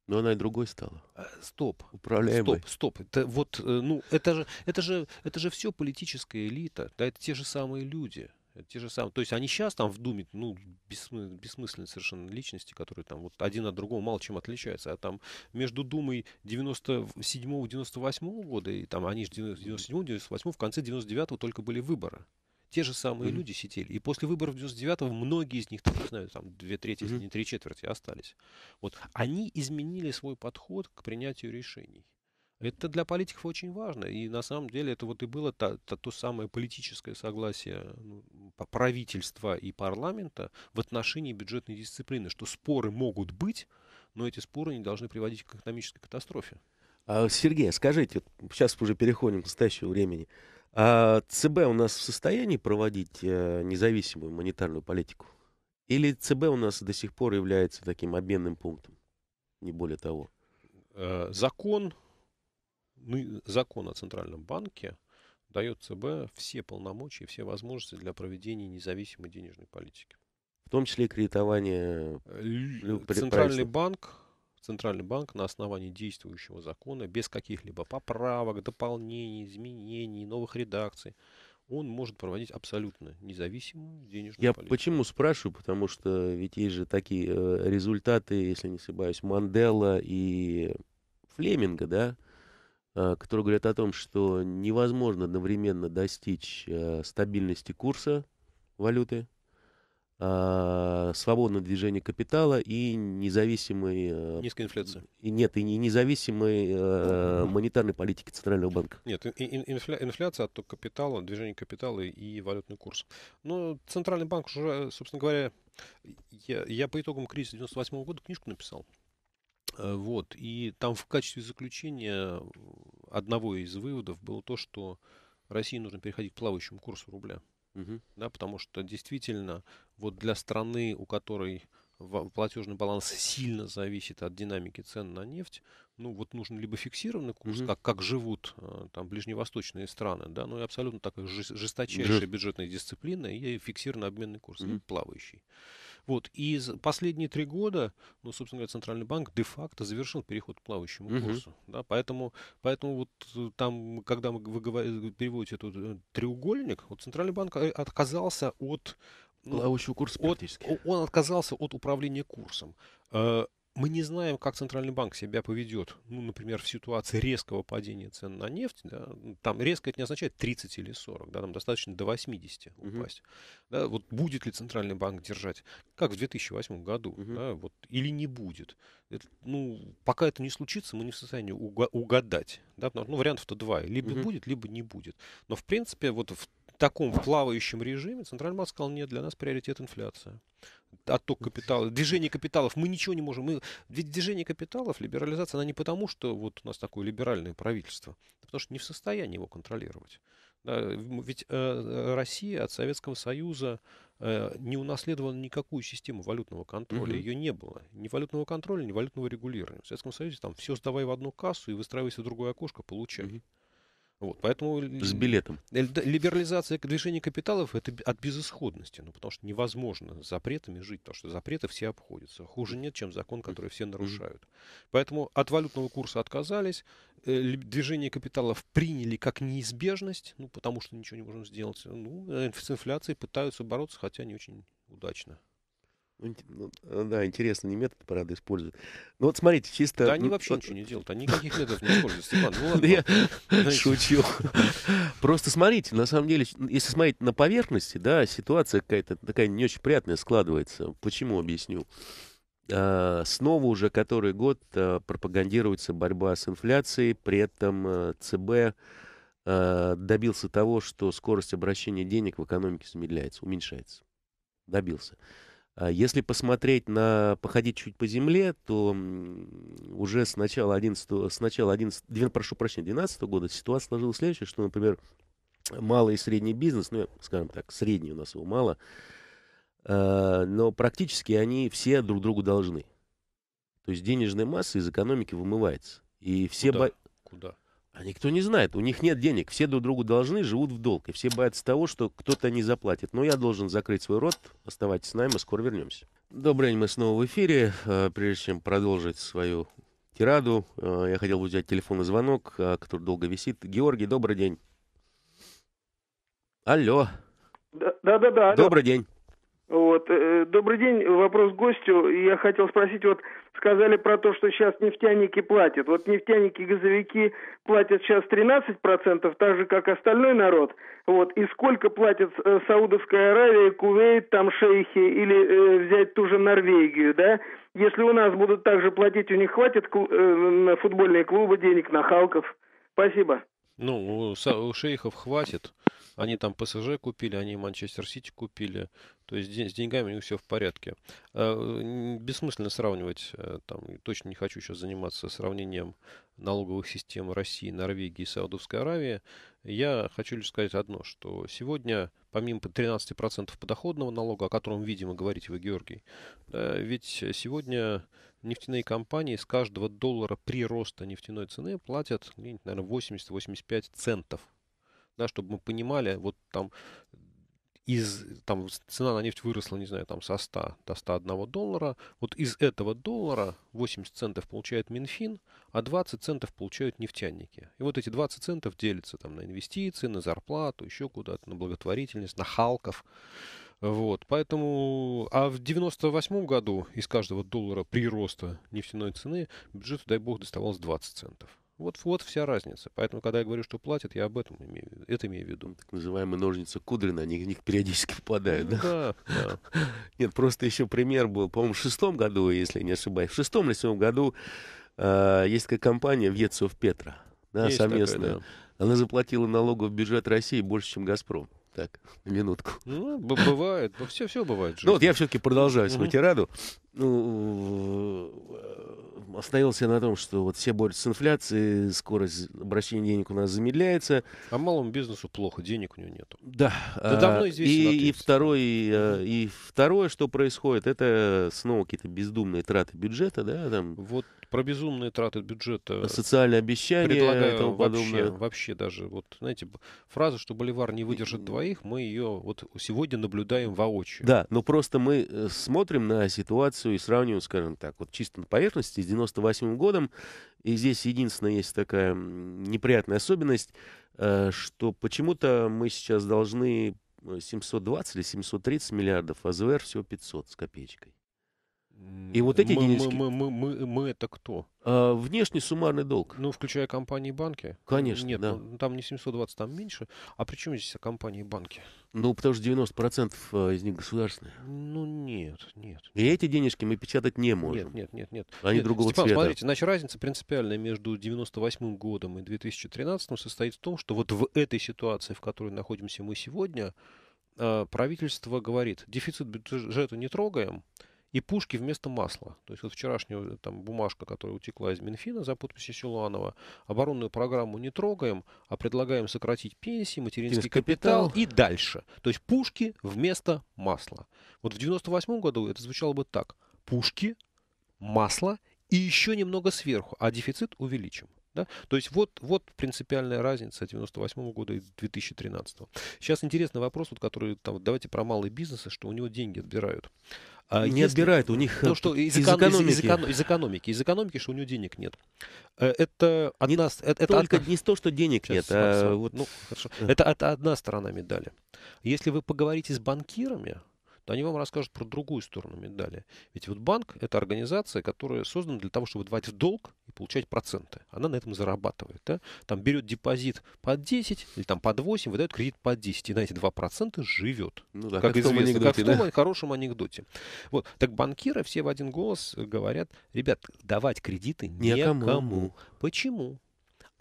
Speaker 2: Но она и другой стала. Э, стоп. Управляемый. Стоп, стоп. Это вот, ну, это же, это же, это же все политическая элита, да, это те же самые люди. Те же самые. То есть они сейчас там в Думе, ну, бессмы, бессмысленные совершенно личности, которые там вот один от другого мало чем отличаются. А там между Думой 97-98 года, и там они же 97-98, в конце 99-го только были выборы. Те же самые mm-hmm. люди сидели. И после выборов 99-го многие из них, там, не знаю, там две трети, mm-hmm. не три четверти остались. Вот они изменили свой подход к принятию решений. Это для политиков очень важно. И на самом деле это вот и было то та, то самое политическое согласие ну, правительства и парламента в отношении бюджетной дисциплины, что споры могут быть, но эти споры не должны приводить к экономической катастрофе.
Speaker 1: А, Сергей, а скажите, сейчас уже переходим к настоящему времени. А ЦБ у нас в состоянии проводить э, независимую монетарную политику? Или ЦБ у нас до сих пор является таким обменным пунктом? Не более
Speaker 2: того. Э, закон ну, закон о Центральном банке дает ЦБ все полномочия, все возможности для проведения независимой денежной политики.
Speaker 1: В том числе и кредитование. Э, Центральный
Speaker 2: банк, Центральный банк на основании действующего закона, без каких-либо поправок, дополнений, изменений, новых редакций, он может проводить абсолютно независимую денежную Я политику.
Speaker 1: почему спрашиваю, потому что ведь есть же такие э, результаты, если не ошибаюсь, Мандела и Флеминга, да, Э, которые говорят о том, что невозможно одновременно достичь э, стабильности курса валюты, а, свободного движения капитала и независимой... Э, Низкой инфляции. И, нет, и независимой монетарной политики Центрального банка.
Speaker 2: Нет, инфляция, отток капитала, движение капитала и валютный курс. Но ну, Центральный банк уже, собственно говоря, я, я по итогам кризиса 98 -го года книжку написал. Э, вот. И там в качестве заключения одного из выводов было то, что России нужно переходить к плавающему курсу рубля. Угу. Да, потому что действительно, вот для страны, у которой платежный баланс сильно зависит от динамики цен на нефть, ну вот нужен либо фиксированный курс, угу. как, как живут э, там ближневосточные страны, да, ну и абсолютно такая жесточайшая Жест... бюджетная дисциплина и фиксированный обменный курс, угу. плавающий. Вот. И последние три года, ну, собственно говоря, Центральный банк де-факто завершил переход к плавающему угу. курсу. Да? Поэтому, поэтому вот э, там, когда вы э, переводите этот э, треугольник, вот Центральный банк отказался от... Ну, Плавающего курса практически. он отказался от управления курсом мы не знаем, как Центральный банк себя поведет. Ну, например, в ситуации резкого падения цен на нефть, да, ну, там резко это не означает 30 или 40, да, там достаточно до 80 упасть. Угу. Да, вот будет ли Центральный банк держать, как в 2008 году, угу. да, вот, или не будет. Это, ну, пока это не случится, мы не в состоянии угадать. Да, ну, вариантов-то два. Либо угу. будет, либо не будет. Но, в принципе, вот в таком плавающем режиме Центральный банк сказал, нет, для нас приоритет инфляция отток капитала, движение капиталов, мы ничего не можем. Мы... Ведь движение капиталов, либерализация, она не потому, что вот у нас такое либеральное правительство, а потому что не в состоянии его контролировать. Да, ведь э, э, Россия от Советского Союза э, не унаследовала никакую систему валютного контроля. Угу. Ее не было. Ни валютного контроля, ни валютного регулирования. В Советском Союзе там все сдавай в одну кассу и выстраивайся в другое окошко, получай. Угу. Вот, поэтому... С билетом. Либерализация движения капиталов — это от безысходности, ну, потому что невозможно с запретами жить, потому что запреты все обходятся. Хуже нет, чем закон, который все нарушают. Поэтому от валютного курса отказались, э, движение капиталов приняли как неизбежность, ну, потому что ничего не можем сделать. Ну, э, с инфляцией пытаются бороться, хотя не очень удачно.
Speaker 1: Ну, ну э, да, интересно, не метод, правда, используют. Ну вот смотрите, чисто... Да они ну, вообще ничего
Speaker 2: не делают, они никаких методов не используют, Степан. Ну, [LAUGHS] ладно, я знаете. шучу.
Speaker 1: Просто смотрите, на самом деле, если смотреть на поверхности, да, ситуация какая-то такая не очень приятная складывается. Почему, объясню. А, снова уже который год э, пропагандируется борьба с инфляцией, при этом э, ЦБ добился того, что скорость обращения денег в экономике замедляется, уменьшается. Добился. А если посмотреть на, походить чуть по земле, то уже с начала 11, с начала 11, прошу прощения, 12 года ситуация сложилась следующая, что, например, малый и средний бизнес, ну, скажем так, средний у нас его мало, а, но практически они все друг другу должны. То есть денежная масса из экономики вымывается. И все... Куда? Бо... Куда? А никто не знает, у них нет денег, все друг другу должны, живут в долг, и все боятся того, что кто-то не заплатит. Но я должен закрыть свой рот, оставайтесь с нами, скоро вернемся. Добрый день, мы снова в эфире. А, прежде чем продолжить свою тираду, а, я хотел бы взять телефонный звонок, а, который долго висит. Георгий, добрый день. Алло.
Speaker 2: Да-да-да. Добрый день. Вот. Э, добрый день, вопрос гостю. Я хотел спросить, вот сказали про то, что сейчас нефтяники платят. Вот нефтяники газовики платят сейчас 13%, так же, как остальной народ. Вот. И сколько платят э, Саудовская Аравия, Кувейт, там шейхи, или э, взять ту же Норвегию, да? Если у нас будут так же платить, у них хватит клуб, э, на футбольные клубы денег, на Халков? Спасибо. Ну, у, у шейхов хватит. Они там ПСЖ купили, они Манчестер Сити купили. То есть с деньгами у них все в порядке. Э, бессмысленно сравнивать, э, там, точно не хочу сейчас заниматься сравнением налоговых систем России, Норвегии и Саудовской Аравии. Я хочу лишь сказать одно, что сегодня, помимо 13% подоходного налога, о котором, видимо, говорите вы, Георгий, э, ведь сегодня нефтяные компании с каждого доллара прироста нефтяной цены платят, наверное, 80-85 центов да, чтобы мы понимали, вот там из, там цена на нефть выросла, не знаю, там со 100 до 101 доллара, вот из этого доллара 80 центов получает Минфин, а 20 центов получают нефтяники. И вот эти 20 центов делятся там на инвестиции, на зарплату, еще куда-то, на благотворительность, на Халков. Вот, поэтому, а в 98 году из каждого доллара прироста нефтяной цены бюджету, дай бог, доставалось 20 центов. Вот, вот вся разница. Поэтому, когда я говорю, что платят, я об этом имею, это имею в виду. Так называемые ножницы Кудрина, они в них периодически попадают, ну да? Да, [LAUGHS]
Speaker 1: Нет, просто еще пример был, по-моему, в шестом году, если не ошибаюсь. В шестом или седьмом году э, есть такая компания Вьетсов Петра, да, совместная. Она заплатила налогов в бюджет России больше, чем «Газпром». Так, минутку.
Speaker 2: Ну, бывает, все, все бывает. Ну, вот я все-таки продолжаю свою
Speaker 1: тираду. Ну, остановился на том, что вот все борются с инфляцией, скорость обращения денег у нас замедляется. А малому бизнесу плохо, денег у него нету. Да. Да а, давно известно. И, и, второй, э, и второе, что происходит, это снова какие-то бездумные траты бюджета, да, там. Вот про безумные
Speaker 2: траты бюджета. Социальные обещания. Предлагаю и тому вообще, вообще даже, вот, знаете, фраза, что Боливар не выдержит двоих, мы ее вот сегодня наблюдаем воочию.
Speaker 1: Да, но просто мы э, смотрим на ситуацию и сравниваем, скажем так, вот чисто на поверхности с 98 годом. И здесь единственная есть такая неприятная особенность, э, что почему-то мы сейчас должны 720 э, или 730 миллиардов, а ЗВР всего
Speaker 2: 500 с копеечкой. И вот эти мы, денежки... Мы, мы, мы, мы, мы это кто? А, внешний суммарный долг. Ну, включая компании и банки. Конечно, Нет, да. ну, там не 720, там меньше. А при чем здесь компании и банки?
Speaker 1: Ну, потому что 90% а, из них государственные. Ну, нет, нет. И эти денежки мы печатать не можем. Нет, нет, нет. нет. Они нет, другого Степан, цвета. смотрите, значит,
Speaker 2: разница принципиальная между 98 годом и 2013 состоит в том, что вот в этой ситуации, в которой находимся мы сегодня, а, правительство говорит, дефицит бюджета не трогаем, и пушки вместо масла. То есть вот вчерашняя э, там, бумажка, которая утекла из Минфина за подписи Силуанова, оборонную программу не трогаем, а предлагаем сократить пенсии, материнский капитал, капитал и дальше. То есть пушки вместо масла. Вот в 98 году это звучало бы так. Пушки, масло и еще немного сверху, а дефицит увеличим. Да? То есть вот, вот принципиальная разница 98 года и 2013. Сейчас интересный вопрос, вот, который там, давайте про малые бизнесы, что у него деньги отбирают. А не если, отбирают, у них ну, что, из, из, экономики. Из, из, эко- из экономики. Из экономики, что у него денег нет. Э, это от Не, э, это, только, это не то, что денег сейчас, нет. А, а, вот, ну, хорошо. Э. Это, это одна сторона медали. Если вы поговорите с банкирами, то они вам расскажут про другую сторону медали. Ведь вот банк – это организация, которая создана для того, чтобы давать в долг и получать проценты. Она на этом зарабатывает. Да? Там берет депозит под 10 или там под 8, выдает кредит под 10. И на эти 2% живет. Ну, да, как, как известно, в анекдоте, как в том да? хорошем анекдоте. Вот. Так банкиры все в один голос говорят, ребят, давать кредиты никому. никому. Почему?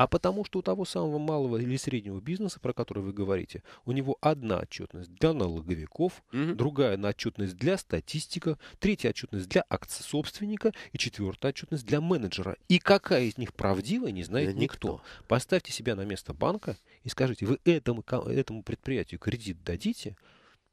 Speaker 2: а потому что у того самого малого или среднего бизнеса, про который вы говорите, у него одна отчетность для налоговиков, угу. другая на отчетность для статистика, третья отчетность для собственника и четвертая отчетность для менеджера. И какая из них правдивая, не знает никто. никто. Поставьте себя на место банка и скажите, вы этому, этому предприятию кредит дадите?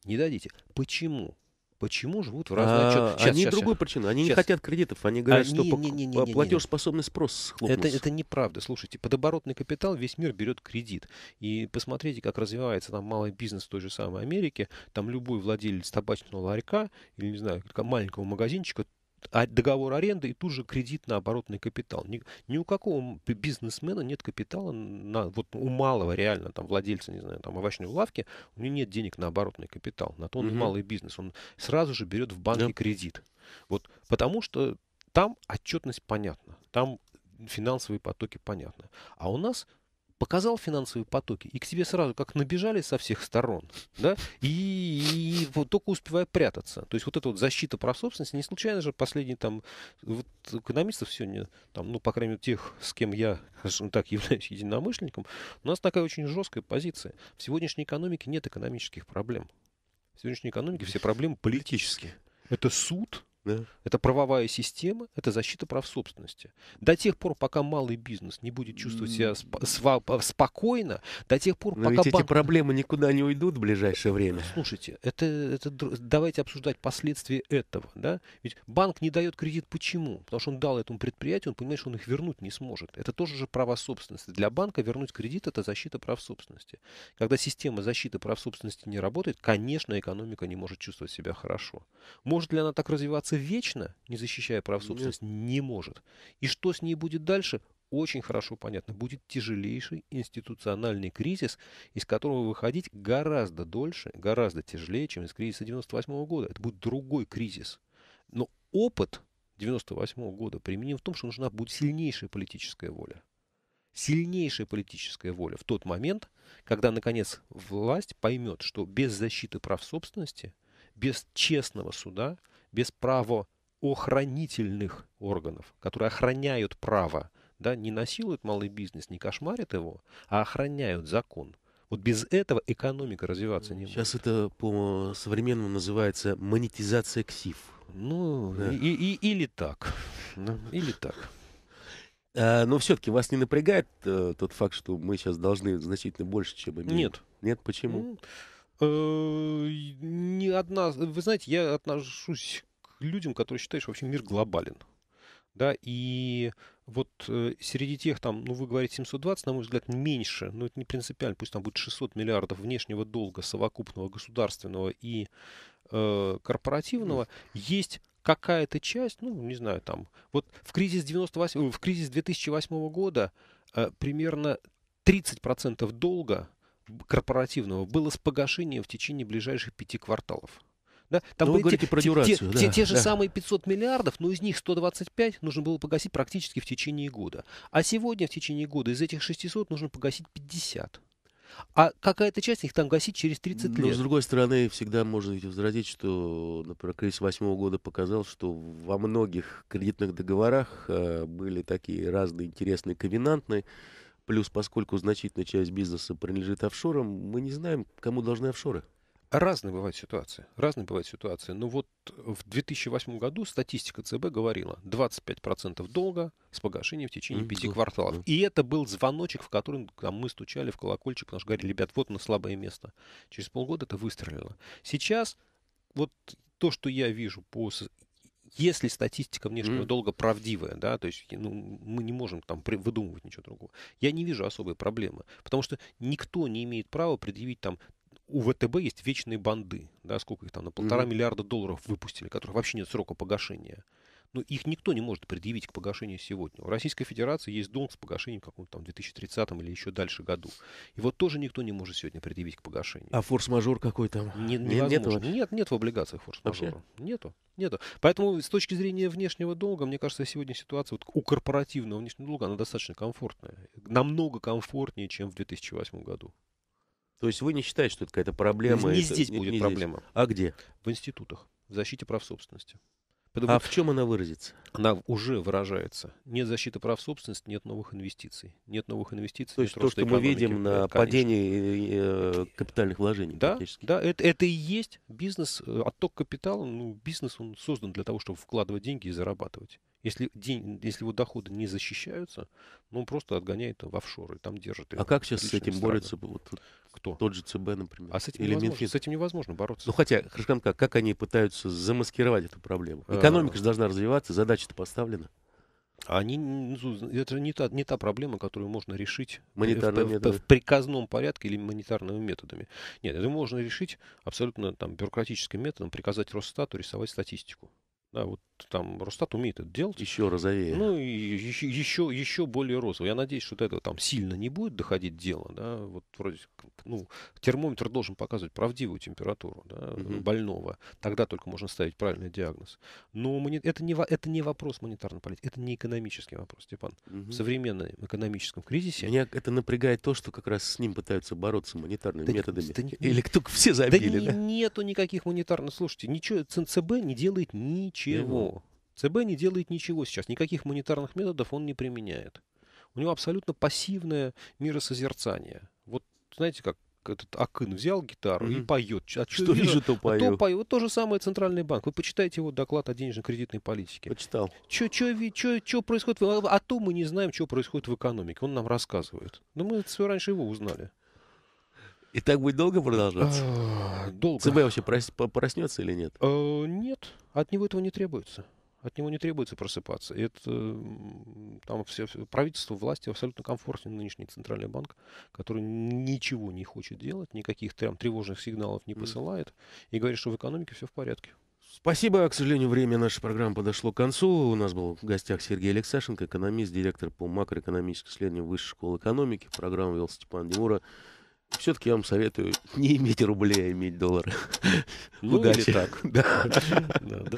Speaker 2: Не дадите. Почему? Почему живут в разные а, Сейчас, Они сейчас, другой сейчас. причины. Они сейчас. не хотят кредитов. Они говорят, они, а, что не, не, а, не, не, платежеспособный спрос схлопнулся. Это, это неправда. Слушайте, под оборотный капитал весь мир берет кредит. И посмотрите, как развивается там малый бизнес в той же самой Америке. Там любой владелец табачного ларька или, не знаю, маленького магазинчика а, договор аренды и тут же кредит на оборотный капитал. Ни, ни у какого бизнесмена нет капитала, на, вот у малого реально там владельца, не знаю, там овощной лавки, у него нет денег на оборотный капитал, на то он угу. малый бизнес, он сразу же берет в банке да. кредит. Вот, потому что там отчетность понятна, там финансовые потоки понятны. А у нас показал финансовые потоки, и к тебе сразу как набежали со всех сторон, да, и, и вот только успевая прятаться. То есть вот эта вот защита прав собственности, не случайно же последние там, вот экономистов сегодня, там, ну, по крайней мере, тех, с кем я, скажем так, являюсь единомышленником, у нас такая очень жесткая позиция. В сегодняшней экономике нет экономических проблем. В сегодняшней экономике все проблемы политические. Это суд, да. Это правовая система, это защита прав собственности. До тех пор, пока малый бизнес не будет чувствовать себя сп- сва- спокойно, до тех пор, Но пока... Ведь эти проблемы никуда не уйдут в ближайшее время. Слушайте, это, это, давайте обсуждать последствия этого. Да? Ведь банк не дает кредит почему? Потому что он дал этому предприятию, он понимает, что он их вернуть не сможет. Это тоже же право собственности. Для банка вернуть кредит – это защита прав собственности. Когда система защиты прав собственности не работает, конечно, экономика не может чувствовать себя хорошо. Может ли она так развиваться оставаться вечно, не защищая прав собственности, Нет. не может. И что с ней будет дальше, очень хорошо понятно. Будет тяжелейший институциональный кризис, из которого выходить гораздо дольше, гораздо тяжелее, чем из кризиса 98 -го года. Это будет другой кризис. Но опыт 98 -го года применим в том, что нужна будет сильнейшая политическая воля. Сильнейшая политическая воля в тот момент, когда, наконец, власть поймет, что без защиты прав собственности, без честного суда – без правоохранительных органов, которые охраняют право, да, не насилуют малый бизнес, не кошмарят его, а охраняют закон. Вот без этого экономика развиваться не Сейчас будет. Сейчас это по-современному называется монетизация ксив. Ну, да. и, и, или так. Ну, или так.
Speaker 1: А, но все-таки вас не напрягает э, тот факт, что мы сейчас должны значительно больше, чем имеем? Нет. Нет, почему? Ну,
Speaker 2: Э, не одна... Вы знаете, я отношусь к людям, которые считают, что вообще мир глобален. Да, и вот э, среди тех там, ну вы говорите 720, на мой взгляд, меньше, но это не принципиально, пусть там будет 600 миллиардов внешнего долга совокупного государственного и э, корпоративного, есть какая-то часть, ну не знаю там, вот в кризис 98, в кризис 2008 года э, примерно 30% долга корпоративного было с погашением в течение ближайших пяти кварталов. Да? Там ну, были вы те, про дюрацию, те, да, те, те же да. самые 500 миллиардов, но из них 125 нужно было погасить практически в течение года. А сегодня в течение года из этих 600 нужно погасить 50. А какая-то часть их там гасить через 30 Но, ну, лет. с
Speaker 1: другой стороны, всегда можно ведь возразить, что, например, кризис восьмого года показал, что во многих кредитных договорах э, были такие разные интересные ковенантные Плюс, поскольку значительная часть бизнеса принадлежит офшорам,
Speaker 2: мы не знаем, кому должны офшоры. Разные бывают ситуации. Разные бывают ситуации. Но ну вот в 2008 году статистика ЦБ говорила 25% долга с погашением в течение пяти кварталов. И это был звоночек, в котором там, мы стучали в колокольчик, потому что говорили, ребят, вот на слабое место. Через полгода это выстрелило. Сейчас вот то, что я вижу по если статистика внешнего mm-hmm. долга правдивая, да, то есть ну, мы не можем там выдумывать ничего другого, я не вижу особой проблемы. Потому что никто не имеет права предъявить там у ВТБ есть вечные банды, да, сколько их там, на полтора mm-hmm. миллиарда долларов выпустили, которых вообще нет срока погашения но их никто не может предъявить к погашению сегодня. У Российской Федерации есть долг с погашением каком-то там 2030 или еще дальше году. Его тоже никто не может сегодня предъявить к погашению.
Speaker 1: А форс-мажор какой там?
Speaker 2: Не, невозможно. Нет, нет, нет в облигациях форс-мажора. Нету. Нету. Поэтому с точки зрения внешнего долга, мне кажется, сегодня ситуация вот у корпоративного внешнего долга, она достаточно комфортная. Намного комфортнее, чем в 2008 году. То есть вы не считаете, что это какая-то проблема? Не, не здесь это, будет не проблема. Здесь. А где? В институтах, в защите прав собственности. Потому а в чем она выразится? Она уже выражается. Нет защиты прав собственности, нет новых инвестиций. Нет новых инвестиций. То есть то, что мы видим э, на конечно.
Speaker 1: падении э,
Speaker 2: э, капитальных вложений. Да, да это, это и есть бизнес, отток капитала. Ну, бизнес он создан для того, чтобы вкладывать деньги и зарабатывать. Если, день, если его доходы не защищаются, ну, он просто отгоняет в офшоры, там держит. а как сейчас с этим страны. борется?
Speaker 1: Вот, Кто? Тот же ЦБ, например. А с этим, Или невозможно, с этим невозможно бороться. Ну, хотя, хорошо, как как они пытаются замаскировать
Speaker 2: эту проблему? Э, Экономика же должна развиваться, задача-то поставлена. А они, ну, это не та, не та проблема, которую можно решить в, в, в приказном порядке или монетарными методами. Нет, это можно решить абсолютно там, бюрократическим методом, приказать Росстату рисовать статистику. Да, вот там Росстат умеет это делать. Еще розовее. Ну, и еще, еще, еще более розово. Я надеюсь, что до этого там сильно не будет доходить дело. Да? Вот вроде, ну, термометр должен показывать правдивую температуру да, угу. больного. Тогда только можно ставить правильный диагноз. Но это, не, это не вопрос монетарной политики, это не экономический вопрос, Степан.
Speaker 1: Угу. uh В современном экономическом кризисе... Меня это напрягает то, что как раз с ним пытаются бороться монетарными да, методами. Да, Или кто все забили. Да, да?
Speaker 2: нету никаких монетарных... Слушайте, ничего, ЦНЦБ не делает ничего Ничего. ЦБ не делает ничего сейчас. Никаких монетарных методов он не применяет. У него абсолютно пассивное миросозерцание. Вот знаете, как этот Акын взял гитару mm-hmm. и поет. А что вижу, а то пою. А то пою. Вот то же самое Центральный банк. Вы почитайте его доклад о денежно-кредитной политике. Почитал. Че, че, че, че происходит? А, а то мы не знаем, что происходит в экономике. Он нам рассказывает. Но мы все раньше его узнали. И так будет долго продолжаться? А, долго. ЦБ вообще проснется или нет? Э, нет, от него этого не требуется. От него не требуется просыпаться. это там все, правительство, власти абсолютно комфортен нынешний центральный банк, который ничего не хочет делать, никаких там тревожных сигналов не посылает и говорит, что в экономике все в порядке. Спасибо.
Speaker 1: К сожалению, время нашей программы подошло к концу. У нас был в гостях Сергей Алексашенко, экономист, директор по макроэкономическим исследованиям Высшей школы экономики. Программу вел Степан Демура все-таки я вам советую не иметь рублей, а иметь доллары. Ну, Удачи. так. Да. [LAUGHS] да, да.